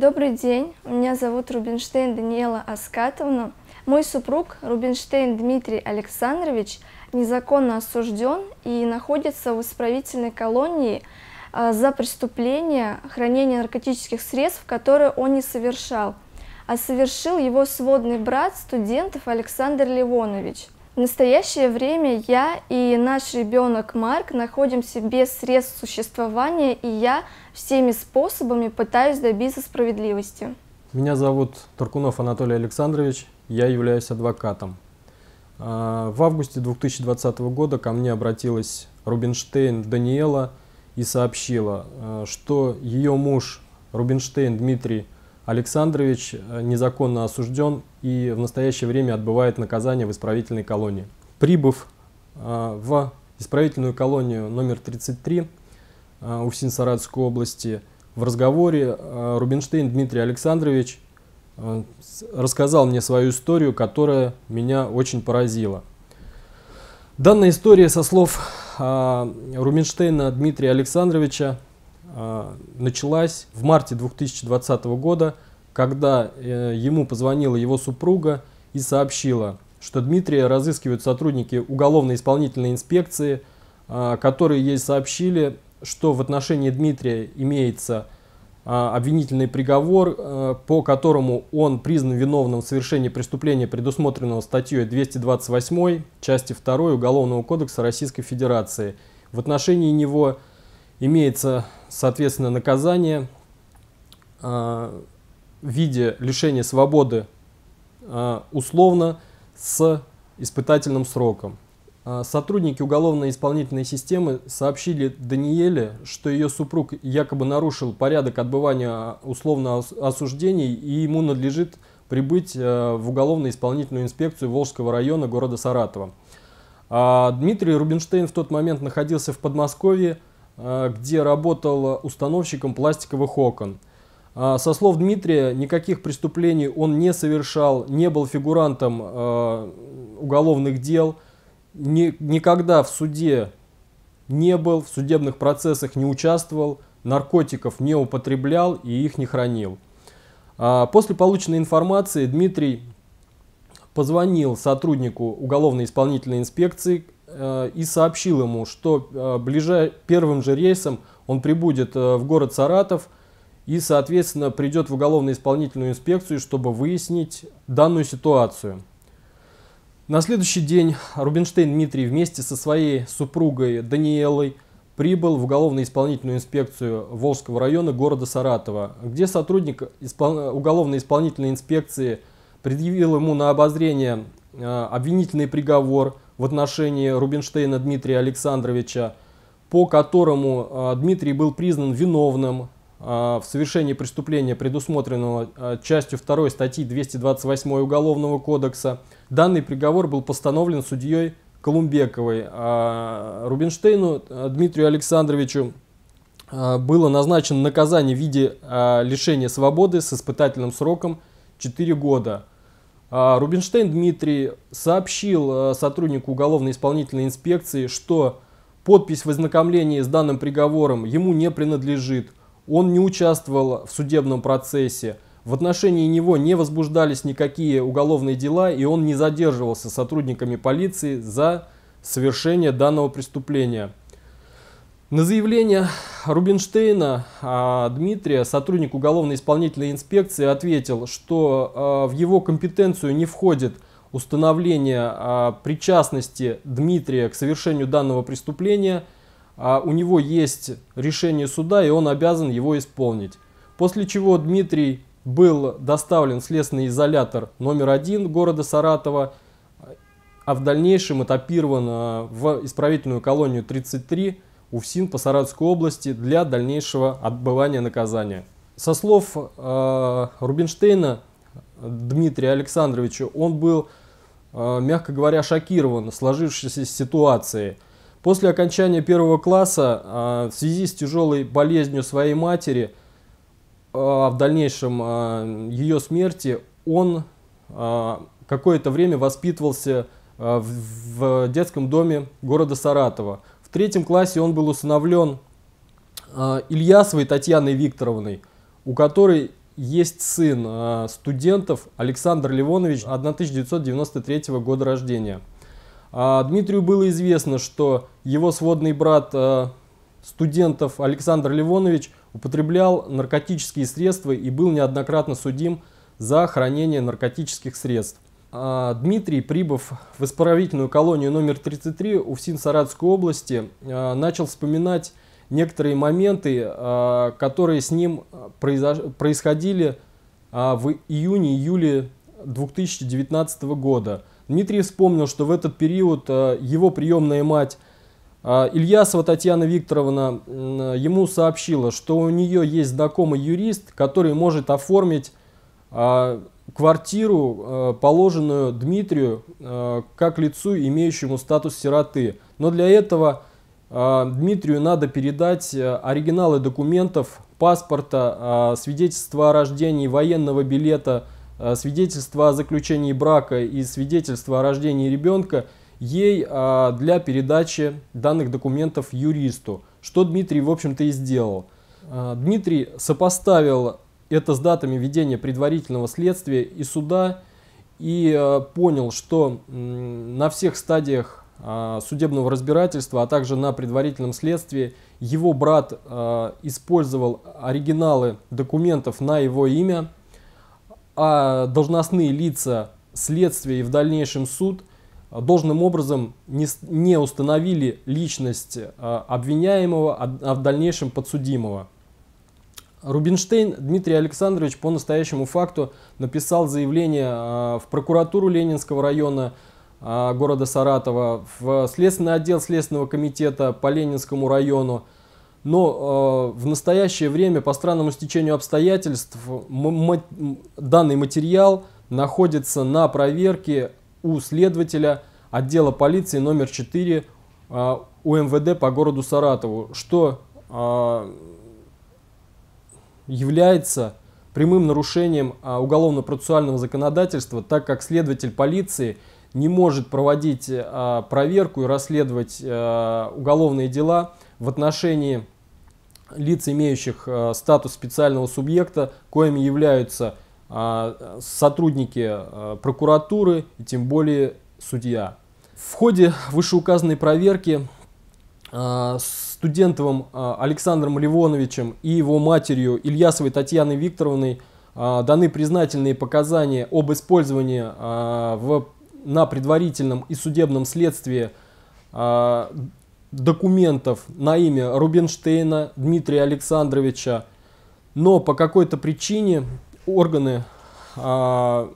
Добрый день, меня зовут Рубинштейн Даниэла Аскатовна. Мой супруг Рубинштейн Дмитрий Александрович незаконно осужден и находится в исправительной колонии а, за преступление хранения наркотических средств, которые он не совершал, а совершил его сводный брат студентов Александр Левонович. В настоящее время я и наш ребенок Марк находимся без средств существования, и я всеми способами пытаюсь добиться справедливости. Меня зовут Туркунов Анатолий Александрович, я являюсь адвокатом. А, в августе 2020 года ко мне обратилась Рубинштейн Даниэла и сообщила, а, что ее муж Рубинштейн Дмитрий Александрович а, незаконно осужден и в настоящее время отбывает наказание в исправительной колонии. Прибыв а, в исправительную колонию номер 33 УФСИН Саратовской области, в разговоре а, Рубинштейн Дмитрий Александрович а, рассказал мне свою историю, которая меня очень поразила. Данная история со слов Рубинштейна Дмитрия Александровича началась в марте 2020 года – когда э, ему позвонила его супруга и сообщила, что Дмитрия разыскивают сотрудники уголовно-исполнительной инспекции, а, которые ей сообщили, что в отношении Дмитрия имеется а, обвинительный приговор, э, по которому он признан виновным в совершении преступления, предусмотренного статьей 228 части 2 Уголовного кодекса Российской Федерации. В отношении него имеется, соответственно, наказание а, в виде лишения свободы а, условно с испытательным сроком. А, сотрудники уголовно-исполнительной системы сообщили Даниэле, что ее супруг якобы нарушил порядок отбывания а, условно осуждений и ему надлежит прибыть в уголовно-исполнительную инспекцию Волжского района города Саратова. Дмитрий Рубинштейн в тот момент находился в Подмосковье, где работал установщиком пластиковых окон – а, со слов Дмитрия, никаких преступлений он не совершал, не был фигурантом а, уголовных дел, ни, никогда в суде не был, в судебных процессах не участвовал, наркотиков не употреблял и их не хранил. А, после полученной информации Дмитрий позвонил сотруднику уголовно-исполнительной инспекции э, и сообщил ему, что э, ближай, первым же рейсом он прибудет э, в город Саратов – и, соответственно, придет в уголовно-исполнительную инспекцию, чтобы выяснить данную ситуацию. На следующий день Рубинштейн Дмитрий вместе со своей супругой Даниэлой прибыл в уголовно-исполнительную инспекцию Волжского района города Саратова, где сотрудник испол... уголовно-исполнительной инспекции предъявил ему на обозрение э, обвинительный приговор в отношении Рубинштейна Дмитрия Александровича, по которому э, Дмитрий был признан виновным а, в совершении преступления, предусмотренного а, частью 2 статьи 228 Уголовного кодекса. Данный приговор был постановлен судьей Колумбековой. А, Рубинштейну Дмитрию Александровичу было назначено наказание в виде лишения свободы с испытательным сроком 4 года. Рубинштейн Дмитрий сообщил сотруднику уголовно-исполнительной инспекции, что подпись в ознакомлении с данным приговором ему не принадлежит – он не участвовал в судебном процессе, в отношении него не возбуждались никакие уголовные дела, и он не задерживался сотрудниками полиции за совершение данного преступления. На заявление Рубинштейна а, Дмитрия сотрудник уголовно-исполнительной инспекции ответил, что а, в его компетенцию не входит установление а, причастности Дмитрия к совершению данного преступления – а у него есть решение суда, и он обязан его исполнить. После чего Дмитрий был доставлен в следственный изолятор номер один города Саратова, а в дальнейшем этапирован а, в исправительную колонию 33 УФСИН по Саратовской области для дальнейшего отбывания наказания. Со слов э, Рубинштейна Дмитрия Александровича, он был, э, мягко говоря, шокирован сложившейся ситуацией – После окончания первого класса а, в связи с тяжелой болезнью своей матери, а, в дальнейшем а, ее смерти, он какое-то время воспитывался в детском доме города Саратова. В третьем классе он был усыновлен Ильясовой Татьяной Викторовной, у которой есть сын студентов Александр Ливонович 1993 года рождения. Дмитрию было известно, что его сводный брат э, студентов Александр Ливонович употреблял наркотические средства и был неоднократно судим за хранение наркотических средств. А Дмитрий, прибыв в исправительную колонию номер 33 УФСИН Саратской области, э, начал вспоминать некоторые моменты, э, которые с ним происходили а, в июне-июле 2019 года. Дмитрий вспомнил, что в этот период его приемная мать – а Ильясова Татьяна Викторовна ему сообщила, что у нее есть знакомый юрист, который может оформить а, квартиру, э, положенную Дмитрию, э, как лицу, имеющему статус сироты. Но для этого а, Дмитрию надо передать э, оригиналы документов, паспорта, свидетельства о рождении, военного билета, свидетельства о заключении брака и свидетельство о рождении ребенка – ей а, для передачи данных документов юристу, что Дмитрий, в общем-то, и сделал. А, Дмитрий сопоставил это с датами ведения предварительного следствия и суда и а, понял, что на всех стадиях судебного разбирательства, а также на предварительном следствии его брат использовал оригиналы документов на его имя, а должностные лица следствия и в дальнейшем суд должным образом не, установили личность э, обвиняемого, а, а в дальнейшем подсудимого. Рубинштейн Дмитрий Александрович по настоящему факту написал заявление э, в прокуратуру Ленинского района э, города Саратова, в Следственный отдел Следственного комитета по Ленинскому району. Но в настоящее время по странному стечению обстоятельств данный материал находится на проверке у следователя отдела полиции номер 4 а, УМВД по городу Саратову, что а, является прямым нарушением а, уголовно-процессуального законодательства, так как следователь полиции не может проводить проверку и расследовать уголовные дела в отношении лиц, имеющих статус специального субъекта, коими являются а, сотрудники а, прокуратуры и тем более судья. В ходе вышеуказанной проверки а, студентовым Александром Ливоновичем и его матерью Ильясовой Татьяной Викторовной даны признательные показания об использовании в, на предварительном и судебном следствии документов на имя Рубинштейна Дмитрия Александровича, но по какой-то причине органы а,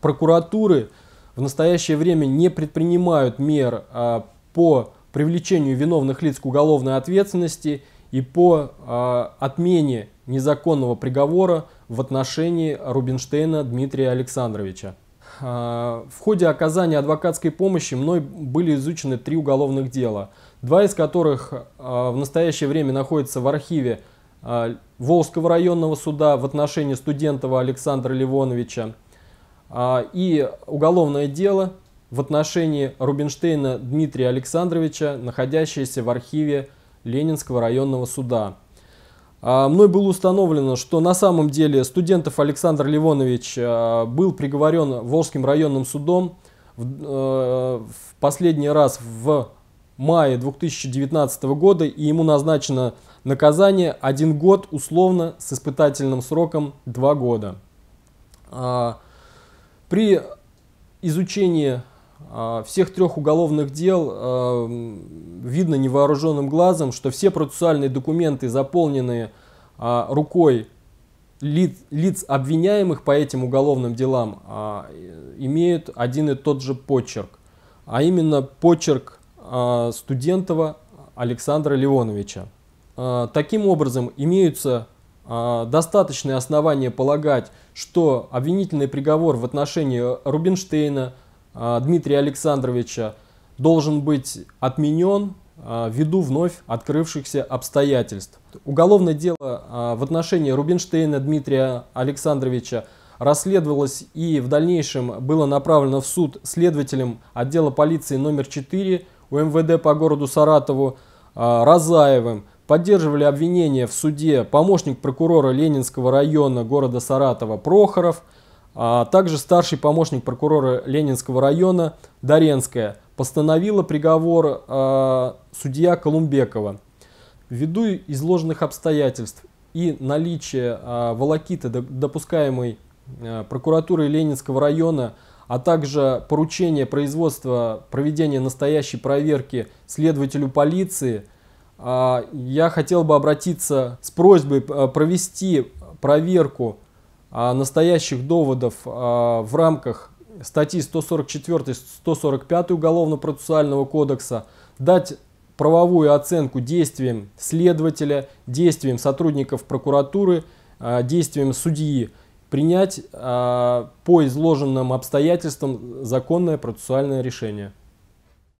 прокуратуры в настоящее время не предпринимают мер а, по привлечению виновных лиц к уголовной ответственности и по а, отмене незаконного приговора в отношении Рубинштейна Дмитрия Александровича. А, в ходе оказания адвокатской помощи мной были изучены три уголовных дела, два из которых а, в настоящее время находятся в архиве а, Волжского районного суда в отношении студентова Александра Ливоновича а, и уголовное дело в отношении Рубинштейна Дмитрия Александровича, находящееся в архиве Ленинского районного суда. А, мной было установлено, что на самом деле студентов Александр Ливонович был приговорен Волжским районным судом в э, последний раз в мая 2019 года, и ему назначено наказание 1 год условно с испытательным сроком 2 года. А, при изучении а, всех трех уголовных дел а, видно невооруженным глазом, что все процессуальные документы, заполненные рукой лиц, лиц обвиняемых по этим уголовным делам, имеют один и тот же почерк, а именно почерк а, студентова Александра Леоновича. А, таким образом, имеются а, достаточные основания полагать, что обвинительный приговор в отношении Рубинштейна Дмитрия Александровича должен быть отменен ввиду вновь открывшихся обстоятельств. Уголовное дело в отношении Рубинштейна Дмитрия Александровича расследовалось и в дальнейшем было направлено в суд следователем отдела полиции номер 4 у МВД по городу Саратову а, Розаевым, поддерживали обвинение в суде помощник прокурора Ленинского района города Саратова Прохоров, а также старший помощник прокурора Ленинского района Доренская постановила приговор э, судья Колумбекова. Ввиду изложенных обстоятельств и наличия э, волокиты, допускаемой э, прокуратурой Ленинского района, а также поручение производства проведения настоящей проверки следователю полиции, а, я хотел бы обратиться с просьбой э, провести проверку а, настоящих доводов а, в рамках статьи 144-145 Уголовно-процессуального кодекса, дать правовую оценку действиям следователя, действиям сотрудников прокуратуры, действиям судьи – принять э, по изложенным обстоятельствам законное процессуальное решение.